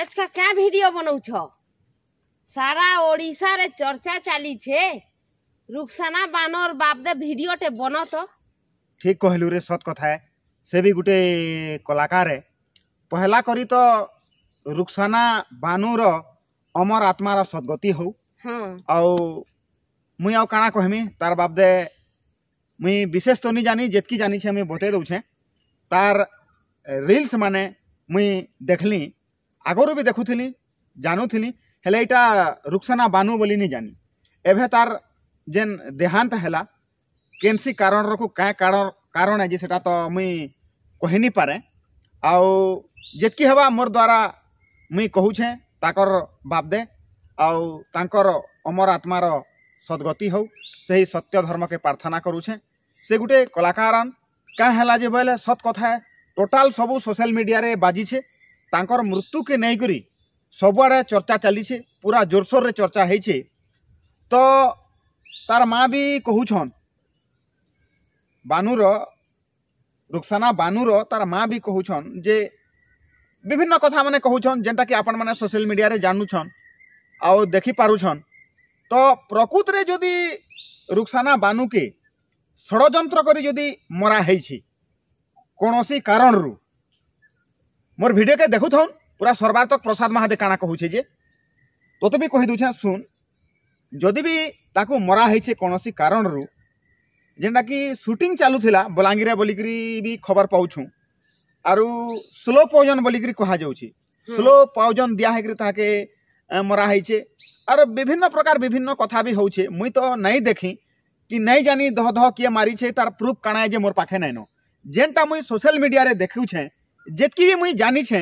આજકા ક્યાં વિડીયો બનાવ છો સારા ઓડિશા રે ચર્ચા ચાલી છે રુકસાના બાનોર બાપ દે વિડીયો ટે બનો તો ঠিক কহিলু রে সত কথা সে বি গোটে কলাকার পহেলা করি তো ରୁକ୍ସାନା ବାନୁର ଅମର ଆତ୍ମାର ସଦ୍ଗତି ହଉ ଆଉ ମୁଇଁ ଆଉ କାଣା କହମି ତାର ବାବଦେ ମୁଇଁ ବିଶେଷ ତ ନି ଜାନି ଯେତ୍କି ଜାନିଛେ ମୁଇଁ ବତେଇ ଦଉଛେ ତାର ରିଲ୍ସ ମାନେ ମୁଇଁ ଦେଖ୍ଲି আগরু বি দেখুলি জানুলি ହେଲେ ଏଇଟା ରୁକ୍ସାନା ବାନୁ ବୋଲି ନି ଜାନି ଏବେ ତାର ଯେନ୍ ଦେହାନ୍ତ ହେଲା କେନ୍ସି କାରଣରକୁ କାଏଁ କାରଣ କାରଣ ଆଜି ସେଟା ତ ମୁଇଁ କହିନି ପାରେ ଆଉ ଯେତ୍କି ହେବା ମୋର ଦ୍ୱାରା ମୁଇଁ କହୁଛେଁ ତାଙ୍କର ବାପଦେ ଆଉ ତାଙ୍କର ଅମର ଆତ୍ମାର ସଦ୍ଗତି ହଉ ସେହି ସତ୍ୟ ଧର୍ମକେ ପ୍ରାର୍ଥନା କରୁଛେଁ ସେ ଗୁଟେ କଳାକାରନ୍ କାଁ ହେଲା ଯେ ବୋଇଲେ ସତ୍ କଥା ଟୋଟାଲ୍ ସବୁ ସୋସିଆଲ୍ ମିଡ଼ିଆରେ ବାଜିଛେ ତାଙ୍କର ମୃତ୍ୟୁକେ ନେଇକରି ସବୁଆଡ଼େ ଚର୍ଚ୍ଚା ଚାଲିଛେ ପୁରା ଜୋରସୋରରେ ଚର୍ଚ୍ଚା ହେଇଛେ ତ ତାର୍ ମା' ବି କହୁଛନ୍ ବାନୁର ରୁକ୍ସାନା ବାନୁର ତାର୍ ମା' ବି କହୁଛନ୍ ଯେ ବିଭିନ୍ନ କଥାମାନେ କହୁଛନ୍ ଯେନ୍ଟାକି ଆପଣମାନେ ସୋସିଆଲ୍ ମିଡ଼ିଆରେ ଜାଣୁଛନ୍ ଆଉ ଦେଖିପାରୁଛନ୍ ତ ପ୍ରକୃତରେ ଯଦି ରୁକ୍ସାନା ବାନୁକେ ଷଡ଼ଯନ୍ତ୍ର କରି ଯଦି ମରା ହେଇଛି କୌଣସି କାରଣରୁ মোর ভিডিওকে দেখুথন পুরা সর্বাত্মক প্রসাদ মহাদে কাଣା কুছে যে তোতে বি কহি দেউছে শুন যদি বি তাকে মরা হয়েছে কোণী যেটা কি সুটিং চালু চালুলা বলাঙ্গীরে বলিকি বি খবর পাউছু আর স্লো পয়জন বলিকি কুহযাচ্ছে স্লো পয়জন দিয়া হয়ে তাকে মরা হয়েছে আর বিভিন্ন প্রকার বিভিন্ন কথা বি হচ্ছে মুই তো নাই দেখি কি নাই জানি দহ দহ কি মারিছে তার প্রুফ কাণা যে মোর পাখে নাইন যেটা মুই সোশ্যাল মিডিয়ায় দেখুছেন ଯେତ୍କି ବି ମୁଇଁ ଜାନିଛେଁ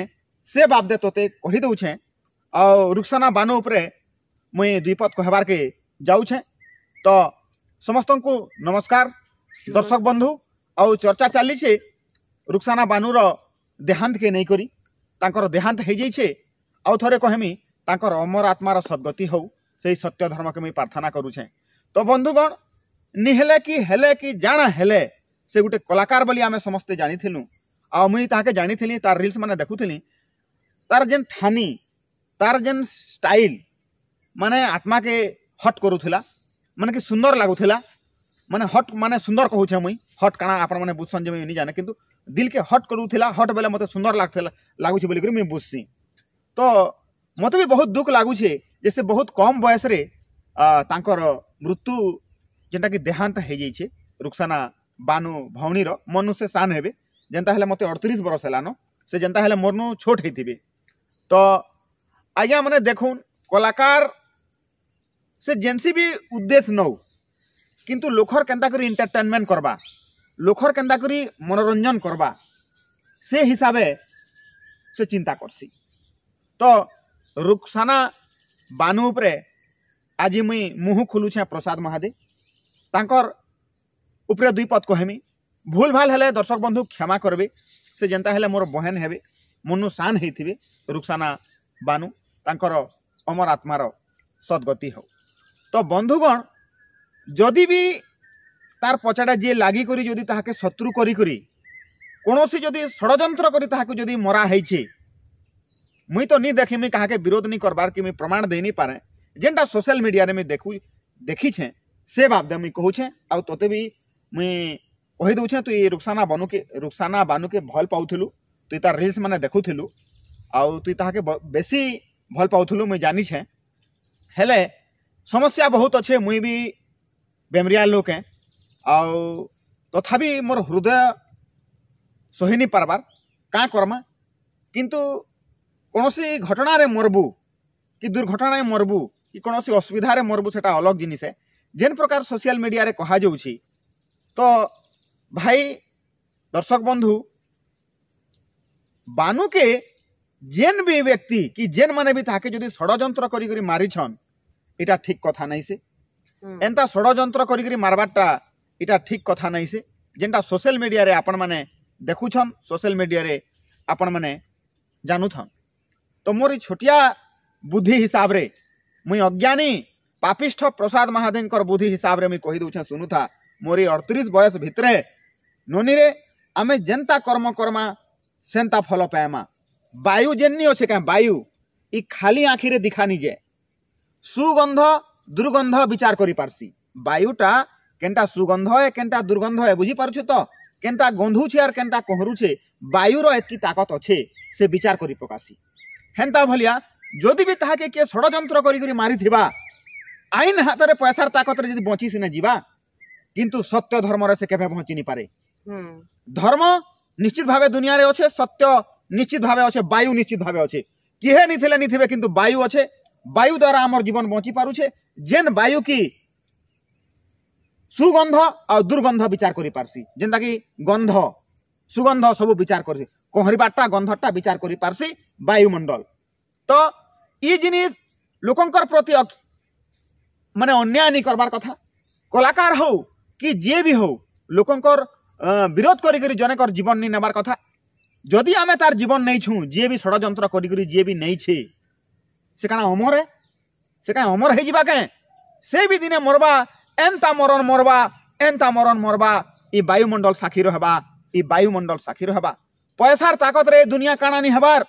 ସେ ବାବଦେ ତୋତେ କହିଦେଉଛେଁ ଆଉ ରୁକ୍ସାନା ବାନ ଉପରେ ମୁଇଁ ଦୁଇପଦ କହିବାର୍କେ ଯାଉଛେଁ ତ ସମସ୍ତଙ୍କୁ ନମସ୍କାର ଦର୍ଶକ ବନ୍ଧୁ ଆଉ ଚର୍ଚ୍ଚା ଚାଲିଛେ ରୁକ୍ସାନା ବାନୁର ଦେହାନ୍ତକେ ନେଇକରି ତାଙ୍କର ଦେହାନ୍ତ ହେଇଯାଇଛେ ଆଉ ଥରେ କହିମି ତାଙ୍କର ଅମର ଆତ୍ମାର ସଦ୍ଗତି ହଉ ସେଇ ସତ୍ୟ ଧର୍ମକେ ମୁଇଁ ପ୍ରାର୍ଥନା କରୁଛେଁ ତ ବନ୍ଧୁଗଣ ନିହେଲେ କି ହେଲେ କି ଜାଣା ହେଲେ ସେ ଗୋଟେ କଳାକାର ବୋଲି ଆମେ ସମସ୍ତେ ଜାଣିଥିଲୁ ଆଉ ମୁଇଁ ତାହାକେ ଜାଣିଥିଲି ତାର ରିଲ୍ସ ମାନେ ଦେଖୁଥିଲି ତାର ଯେନ୍ ଠାନି ତାର ଯେନ୍ ଷ୍ଟାଇଲ୍ ମାନେ ଆତ୍ମାକେ ହଟ୍ କରୁଥିଲା ମାନେ କି ସୁନ୍ଦର ଲାଗୁଥିଲା ମାନେ ହଟ୍ ମାନେ ସୁନ୍ଦର କହୁଛେ ମୁଇଁ ହଟ୍ କାଣା ଆପଣମାନେ ବୁଝୁଛନ୍ ଯେ ମୁଇଁ ନି ଜାନେ କିନ୍ତୁ ଦିଲ୍କେ ହଟ୍ କରୁଥିଲା ହଟ୍ ବେଲେ ମୋତେ ସୁନ୍ଦର ଲାଗୁଥିଲା ଲାଗୁଛି ବୋଲିକରି ମୁଇଁ ବୁଝସି ତ ମୋତେ ବି ବହୁତ ଦୁଃଖ ଲାଗୁଛେ ଯେ ସେ ବହୁତ କମ୍ ବୟସରେ ତାଙ୍କର ମୃତ୍ୟୁ ଯେନ୍ଟାକି ଦେହାନ୍ତ ହେଇଯାଇଛେ ରୁକ୍ସାନା ବାନୁ ଭଉଣୀର ମନୁ ସେ ସାନ୍ ହେବେ ଯେନ୍ତା ହେଲେ ମୋତେ ଅଠତିରିଶ ବରଷ ହେଲାନ ସେ ଯେନ୍ତା ହେଲେ ମୋରନୁ ଛୋଟ ହେଇଥିବେ ତ ଆଜ୍ଞାମାନେ ଦେଖୁନ୍ କଲାକାର ସେ ଯେନ୍ସି ବି ଉଦ୍ଦେଶ୍ୟ ନଉ କିନ୍ତୁ ଲୋକର କେନ୍ତା କରି ଏଣ୍ଟରଟେନମେଣ୍ଟ କରବା ଲୋକର କେନ୍ତା କରି ମନୋରଞ୍ଜନ କରବା ସେ ହିସାବେ ସେ ଚିନ୍ତା କର୍ସି ତ ରୁକ୍ସାନା ବାନୁ ଉପରେ ଆଜି ମୁଇଁ ମୁହଁ ଖୋଲୁଛେଁ ପ୍ରସାଦ ମହାଦେ ତାଙ୍କର ଉପରେ ଦୁଇ ପଦ କହେମି ଭୁଲ ଭାଲ ହେଲେ ଦର୍ଶକ ବନ୍ଧୁ କ୍ଷମା କରିବେ ସେ ଯେନ୍ତା ହେଲେ ମୋର ବହେନ ହେବେ ମୁନୁ ସାନ୍ ହେଇଥିବେ ରୁକ୍ସାନା ବାନୁ ତାଙ୍କର ଅମର ଆତ୍ମାର ସଦ୍ଗତି ହେଉ ତ ବନ୍ଧୁଗଣ ଯଦି ବି ତାର ପଛାଟା ଯିଏ ଲାଗିକରି ଯଦି ତାହାକେ ଶତ୍ରୁ କରିକରି କୌଣସି ଯଦି ଷଡ଼ଯନ୍ତ୍ର କରି ତାହାକୁ ଯଦି ମରା ହେଇଛେ ମୁଇଁ ତ ନି ଦେଖିମି କାହାକେ ବିରୋଧ ନି କରବାର୍ କି ମୁଇଁ ପ୍ରମାଣ ଦେଇ ନି ପାରେ ଯେନ୍ଟା ସୋସିଆଲ ମିଡ଼ିଆରେ ମୁଇଁ ଦେଖୁ ଦେଖିଛେଁ ସେ ବାବଦେ ମୁଇଁ କହୁଛେଁ ଆଉ ତୋତେ ବି ମୁଇଁ କହିଦେଉଛି ନା ତୁ ଏ ରୁକ୍ସାନା ବାନୁକେ ରୁକ୍ସାନା ବାନୁକେ ଭଲ ପାଉଥିଲୁ ତୁଇ ତାର ରିଲ୍ସ ମାନେ ଦେଖୁଥିଲୁ ଆଉ ତୁଇ ତାହାକେ ବେଶୀ ଭଲ ପାଉଥିଲୁ ମୁଇଁ ଜାନିଛେ ହେଲେ ସମସ୍ୟା ବହୁତ ଅଛେ ମୁଇଁ ବି ବେମରିଆ ଲୋକେ ଆଉ ତଥାପି ମୋର ହୃଦୟ ସହି ନି ପାର୍ବାର୍ କାଁ କର୍ମା କିନ୍ତୁ କୌଣସି ଘଟଣାରେ ମରବୁ କି ଦୁର୍ଘଟଣାରେ ମରବୁ କି କୌଣସି ଅସୁବିଧାରେ ମରବୁ ସେଟା ଅଲଗା ଜିନିଷ ଯେନ୍ ପ୍ରକାର ସୋସିଆଲ ମିଡ଼ିଆରେ କୁହାଯାଉଛି ତ भाई दर्शक बंधु बानु के जेन भी व्यक्ति कि जेन मान भी ताके जदि कर मारीछन मारिछन इटा ठीक कथा नहीं से हम्म। एंता षड़ करी मारबार्टा इटा ठीक कथा नहीं से जेनटा सोशल मीडिया रे आपण मैंने देखुछन सोशल मीडिया रे आपण मैंने जानुन तो मोरी छोटिया बुद्धि हिसाब रे मुई अज्ञानी पापिष्ठ प्रसाद महादेव बुद्धि हिसाब से मुझे कहीदे सुनुता मोरी अड़तीस बयस भितर ନନିରେ ଆମେ ଯେନ୍ତା କର୍ମ କର୍ମା ସେନ୍ତା ଫଲ ପାଏମା ବାୟୁ ଯେନ୍ନି ଅଛେ କାଁ ବାୟୁ ଇ ଖାଲି ଆଖିରେ ଦିଖା ନିଯେ ସୁଗନ୍ଧ ଦୁର୍ଗନ୍ଧ ବିଚାର କରିପାରସି ବାୟୁଟା କେନ୍ଟା ସୁଗନ୍ଧ ଏ କେନ୍ଟା ଦୁର୍ଗନ୍ଧ ଏ ବୁଝିପାରୁଛୁ ତ କେନ୍ତା ଗନ୍ଧୁଛେ ଆର୍ କେନ୍ତା କହରୁଛେ ବାୟୁର ଏତ୍କି ତାକତ ଅଛେ ସେ ବିଚାର କରି ପକାସି ହେନ୍ତା ଭଳିଆ ଯଦି ବି ତାହାକେ କିଏ ଷଡ଼ଯନ୍ତ୍ର କରିକରି ମାରିଥିବା ଆଇନ ହାତରେ ପଇସାର ତାକତରେ ଯଦି ବଞ୍ଚି ସିନା ଯିବା କିନ୍ତୁ ସତ୍ୟ ଧର୍ମରେ ସେ କେବେ ପହଞ୍ଚି ନିପାରେ ধর্ম নিশ্চিত ভাবে দুনিয়ারে অছে সত্য নিশ্চিত ভাবে অছে বায়ু নিশ্চিত ভাবে অছে কিহে নিথিলে নিথিবে কিন্তু বায়ু অছে বায়ু দ্বারা আমার জীবন বঞ্চি পারুছে যেন বায়ু কি সুগন্ধ আর দুর্গন্ধ বিচার করি পারছি যেটা কি গন্ধ সুগন্ধ সব বিচার করছি কহরিবারটা গন্ধটা বিচার করি পারছি বায়ুমণ্ডল তো ই জিনিস লোকঙ্কর প্রতি মানে অন্যায় নি করবার কথা কলাকার হও কি যে বি হও লোকঙ্কর বিরোধ করি করে জনকর জীবন নিয়ে নেবার কথা যদি আমি তার জীবন নেইছু যিয়ে বি ষড়যন্ত্র করি করে যে বি নেইছে সে কেন অমর সে কেন অমর হয়ে যা কে সে বি দিনে মরবা এনতা মরণ মরবা এনতা মরণ মরবা ই বায়ুমণ্ডল সাক্ষীর হবা ই বায়ুমণ্ডল সাক্ষীর হবা পয়সার তাকতরে দুনিয়া কাণানি হবার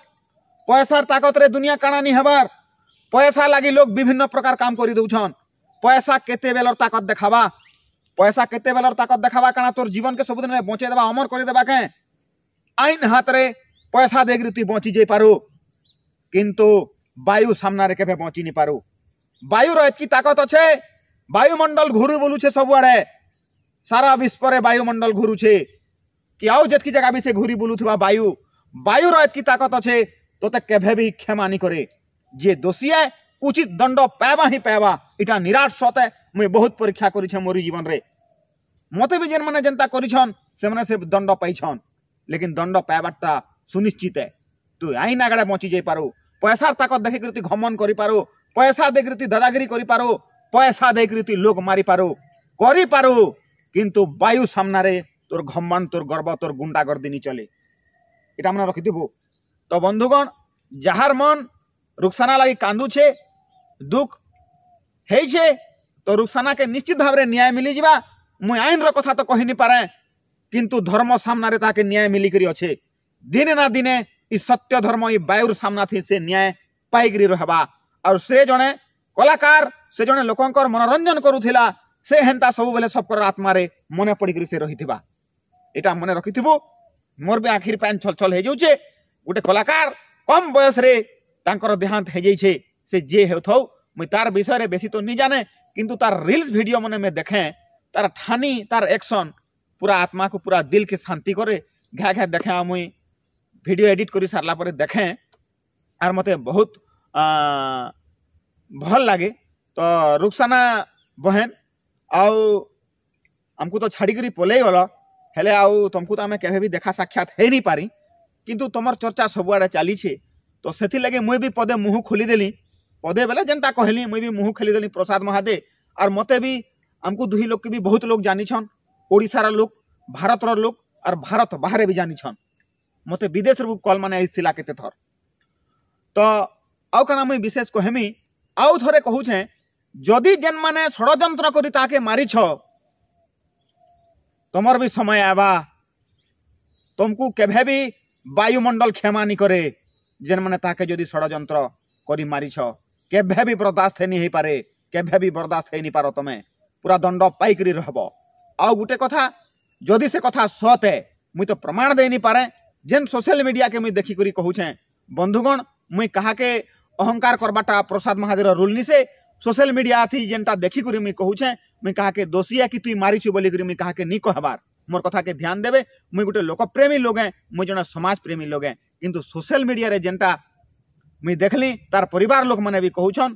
পয়সার তাকতরে দুনিয়া কাণানি হবার পয়সা লাগি লোক বিভিন্ন প্রকার কাম করে দেছন পয়সা কেতে বেলর তাকত দেখাবা পয়সা কেতে বেলার তাকত দেখাবা কেন তোর জীবনকে সবুদিন বঁচে দেবা অমর করে দেবা কে আইন হাতরে পয়সা দেখি তুই বঁচি যাই পারু কিন্তু বায়ু সামনারে কেবে বঁচি নি পারু বায়ুর এতকি তাকত অছে বায়ুমণ্ডল ঘুরু বলুছে সবুয়াড়ে সারা বিশ্বরে বায়ুমণ্ডল ঘুরুছে কি আউ যেতকি জায়গা বি সে ঘুরি বুলুথিবা বায়ু বায়ুর এতকি তাকত অছে তোতে কেভে বি ক্ষমা নি করে যে দোষী উচিত দণ্ড পাইবা হি পাইবা এটা নিরাট সতে ମୁଇଁ ବହୁତ ପରୀକ୍ଷା କରିଛେ ମୋରି ଜୀବନରେ ମୋତେ ବି ଯେନ୍ମାନେ ଯେନ୍ତା କରିଛନ୍ ସେମାନେ ସେ ଦଣ୍ଡ ପାଇଛନ୍ ଲେକିନ୍ ଦଣ୍ଡ ପାଇବାର୍ଟା ସୁନିଶ୍ଚିତ ଏ ତୁ ଆଇନ ଆଗଡ଼େ ବଞ୍ଚି ଯାଇପାରୁ ପଇସାର ତାକତ ଦେଖିକରି ତୁ ଘମନ କରିପାରୁ ପଇସା ଦେଇକରି ତୁ ଦାଦାଗିରି କରିପାରୁ ପଇସା ଦେଇକରି ତୁ ଲୋକ ମାରିପାରୁ କରିପାରୁ କିନ୍ତୁ ବାୟୁ ସାମ୍ନାରେ তোর ঘম্মান ଗର୍ବ গর্ব ଗୁଣ୍ଡା ଗର୍ଦିନି ଚଲେ এটা আমরা ରଖିଥିବୁ ତ ବନ୍ଧୁଗଣ যাহার মন রুকসানা ଲାଗି କାନ୍ଦୁଛେ দুঃখ ହେଇଛେ तो रुक्साना के निश्चित भाव में न्याय मिली जीवा मुई आईन रो कथा तो कही नहीं पारे किंतु धर्म सामने ताके न्याय मिली करी अच्छे दिने ना दिने ଇ ସତ୍ୟ ଧର୍ମ ଇ ବାୟୁର ସାମ୍ନା ଥି ସେ ନ୍ୟାୟ ପାଇକିରି ରହିବା ଆଉ ସେ ଜଣେ କଳାକାର ସେ ଜଣେ ଲୋକଙ୍କର ମନୋରଞ୍ଜନ କରୁଥିଲା ସେ ହେନ୍ତା ସବୁବେଳେ ସବକର ଆତ୍ମାରେ ମନେ ପଡ଼ିକିରି ସେ ରହିଥିବା ଏଇଟା ମନେ ରଖିଥିବୁ ମୋର ବି ଆଖିର ପାଣି ଛଲ ଛଲ ହେଇଯାଉଛେ ଗୋଟେ କଳାକାର କମ୍ ବୟସରେ ତାଙ୍କର ଦେହାନ୍ତ ହେଇଯାଇଛେ ସେ ଯିଏ ହେଉଥାଉ ମୁଇଁ ତାର ବିଷୟରେ ବେଶୀ ତ ନି ଜାଣେ किंतु तार रिल्स भिडियो मन में देखें तार ठानी तार एक्शन पूरा आत्मा को पूरा दिल के शांति करे घा घा देखें मुई भिडियो एडिट कर सारापर देखें आर मत बहुत भल लगे तो रुक्साना बहन आउ आमको तो छाड़िकी पलैगल हेले आउ तुमको तो आम केवे देखा साक्षात हो नहीं पारि कितु तुम चर्चा सबुआड़े चली तो से लगे मुई भी पदे मुह खोलीदेली ପଦେ ବେଲେ ଯେନ୍ତା କହିଲି ମୁଇଁ ବି ମୁହଁ ଖେଲିଦେଲି ପ୍ରସାଦ ମହାଦେ ଆର୍ ମତେ ବି ଆମକୁ ଦୁହି ଲୋକ ବି ବହୁତ ଲୋକ ଜାନିଛନ୍ ଓଡ଼ିଶାର ଲୋକ ଭାରତର ଲୋକ ଆର୍ ଭାରତ ବାହାରେ ବି ଜାନିଛନ୍ ମତେ ବିଦେଶରୁ କଲ୍ମାନେ ଆସିଥିଲା କେତେ ଥର ତ ଆଉ କାଣା ମୁଇଁ ବିଶେଷ କହେମି ଆଉ ଥରେ କହୁଛେଁ ଯଦି ଯେନ୍ମାନେ ଷଡ଼ଯନ୍ତ୍ର କରି ତାହାକେ ମାରିଛ ତମର ବି ସମୟ ଆବା ତମକୁ କେଭେ ବି ବାୟୁମଣ୍ଡଳ କ୍ଷମା ନି କରେ ଯେନ୍ମାନେ ତାହାକେ ଯଦି ଷଡ଼ଯନ୍ତ୍ର କରି ମାରିଛ केभे भी बरदास्त है पारे केभे भी बरदास्त है पार तुम पूरा दंड पाइक रहब आ गोटे कथा जदि से कथा सते मुई तो प्रमाण दे पारे जेन सोशल मीडिया के मुई देखी कहछे बंधुगण मुई कहा के अहंकार करवाटा प्रसाद महादेव रूल से सोशल मीडिया थी जेनटा देखी मुझे कहछे मुई कहा के दोषी है कि तु मारी बोलिक मुई कहा के नी कहबार मोर कथा के ध्यान देवे मुई गोटे लोकप्रेमी लोगे मुई जो समाज प्रेमी लोगे किंतु सोशल मीडिया जेनटा ମୁଇଁ ଦେଖ୍ଲି ତାର୍ ପରିବାର ଲୋକମାନେ ବି କହୁଛନ୍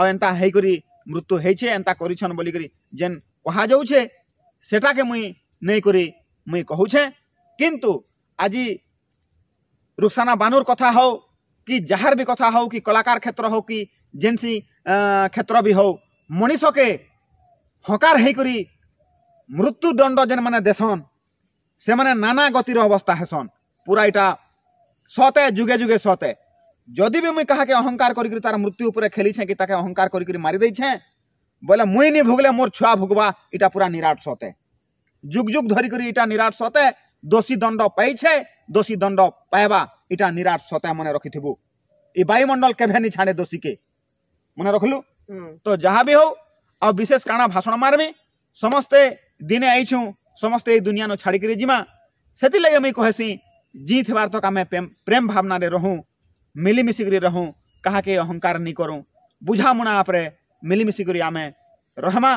ଆଉ ଏନ୍ତା ହେଇକରି ମୃତ୍ୟୁ ହେଇଛେ ଏନ୍ତା କରିଛନ୍ ବୋଲିକରି ଯେନ୍ କୁହାଯାଉଛେ ସେଟାକେ ମୁଇଁ ନେଇକରି ମୁଇଁ କହୁଛେ କିନ୍ତୁ ଆଜି ରୁକ୍ସାନା ବାନୁର କଥା ହଉ କି ଯାହାର ବି କଥା ହଉ କି କଳାକାର କ୍ଷେତ୍ର ହଉ କି ଯେନ୍ସି କ୍ଷେତ୍ର ବି ହଉ ମଣିଷକେ ହକାର ହେଇକରି ମୃତ୍ୟୁଦଣ୍ଡ ଯେନ୍ମାନେ ଦେସନ୍ ସେମାନେ ନାନା ଗତିର ଅବସ୍ଥା ହେସନ୍ ପୁରା ଇଟା ସତେ ଯୁଗେ ଯୁଗେ ସତେ যদি ବି ମୁଇଁ କାହାକେ ଅହଙ୍କାର କରିକିରି ତାର ମୃତ୍ୟୁ ଉପରେ ଖେଲିଛେଁ କି ତାକେ ଅହଙ୍କାର କରିକିରି ମାରିଦେଇଛେଁ ବୋଇଲେ ମୁଇଁ ନି ଭୁଗଲେ ମୋର୍ ଛୁଆ ଭୁଗବା ଇଟା ପୁରା ନିରାଟ ସତେ ଯୁଗ ଯୁଗ ଧରିକରି ଇଟା ନିରାଟ ସତେ ଦୋଷୀ ଦଣ୍ଡ ପାଇଛେ ଦୋଷୀ ଦଣ୍ଡ ପାଇବା ଇଟା ନିରାଟ ସତେ ମନେ ରଖିଥିବୁ ଇ ବାୟୁମଣ୍ଡଳ କେଭେ ନି ଛାଡ଼େ ଦୋଷୀକେ ମନେ ରଖିଲୁ ତ ଯାହା ବି ହଉ ଆଉ ବିଶେଷ କାଣା ଭାଷଣ ମାରମି ସମସ୍ତେ ଦିନେ ଆଇଛୁ ସମସ୍ତେ ଏଇ ଦୁନିଆନ ଛାଡ଼ିକିରି ଯିମା ସେଥିଲାଗି ମୁଇଁ କହେସି ଜିଇଥିବାର ତକ ଆମେ ପ୍ରେମ ଭାବନାରେ ରହୁଁ ମିଳିମିଶିକରି ରହୁଁ କାହାକେ ଅହଙ୍କାର ନି କରୁଁ ବୁଝାମଣା ଉପରେ ମିଳିମିଶିକରି ଆମେ ରହମା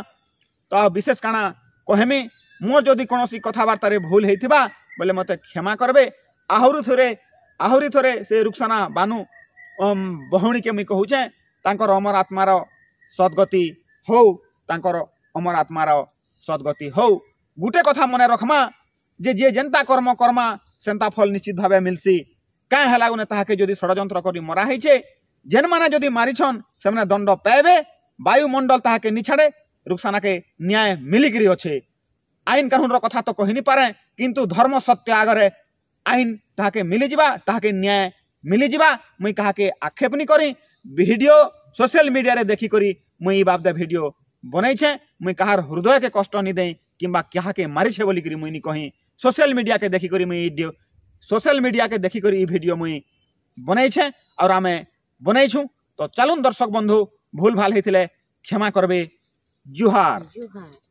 ତ ଆଉ ବିଶେଷ କାଣା କହେମି ମୋର ଯଦି କୌଣସି କଥାବାର୍ତ୍ତାରେ ଭୁଲ ହେଇଥିବା ବୋଲେ ମୋତେ କ୍ଷମା କରବେ ଆହୁରି ଥରେ ଆହୁରି ଥରେ ସେ ରୁକ୍ସାନା ବାନୁ ଭଉଣୀକେ ମୁଇଁ କହୁଛେ ତାଙ୍କର ଅମର ଆତ୍ମାର ସଦ୍ଗତି ହଉ ତାଙ୍କର ଅମର ଆତ୍ମାର ସଦ୍ଗତି ହଉ ଗୋଟେ କଥା ମନେ ରଖମା ଯେ ଯିଏ ଯେନ୍ତା କର୍ମ କର୍ମା ସେନ୍ତା ଫଲ ନିଶ୍ଚିତ ଭାବେ ମିଲ୍ସି କାଁ ହେଲା ଗୁନେ ତାହାକେ ଯଦି ଷଡ଼ଯନ୍ତ୍ର କରି ମରା ହେଇଛେ ଯେନ୍ମାନେ ଯଦି ମାରିଛନ୍ ସେମାନେ ଦଣ୍ଡ ପାଇବେ ବାୟୁମଣ୍ଡଳ ତାହାକେ ନିଛାଡ଼େ ରୁକ୍ସାନାକେ ନ୍ୟାୟ ମିଲିକିରି ଅଛେ ଆଇନ କାନୁନର କଥା ତ କହିନିପାରେ କିନ୍ତୁ ଧର୍ମ ସତ୍ୟ ଆଗରେ ଆଇନ ତାହାକେ ମିଲିଯିବା ତାହାକେ ନ୍ୟାୟ ମିଲିଯିବା ମୁଇଁ କାହାକେ ଆକ୍ଷେପ ନି କରି ଭିଡ଼ିଓ ସୋସିଆଲ ମିଡ଼ିଆରେ ଦେଖିକରି ମୁଇଁ ଇ ବାବଦା ଭିଡ଼ିଓ ବନେଇଛେ ମୁଇଁ କାହାର ହୃଦୟକେ କଷ୍ଟ ନି ଦେଇ କିମ୍ବା କାହାକେ ମାରିଛେ ବୋଲିକିରି ମୁଇଁ ନି କହି ସୋସିଆଲ ମିଡ଼ିଆକେ ଦେଖିକରି ମୁଇଁ सोशल मीडिया के देखिक ये मुई बनई छे और आम बनई तो चलून दर्शक बंधु भूल भाल होते क्षमा करबे जुहार, जुहार।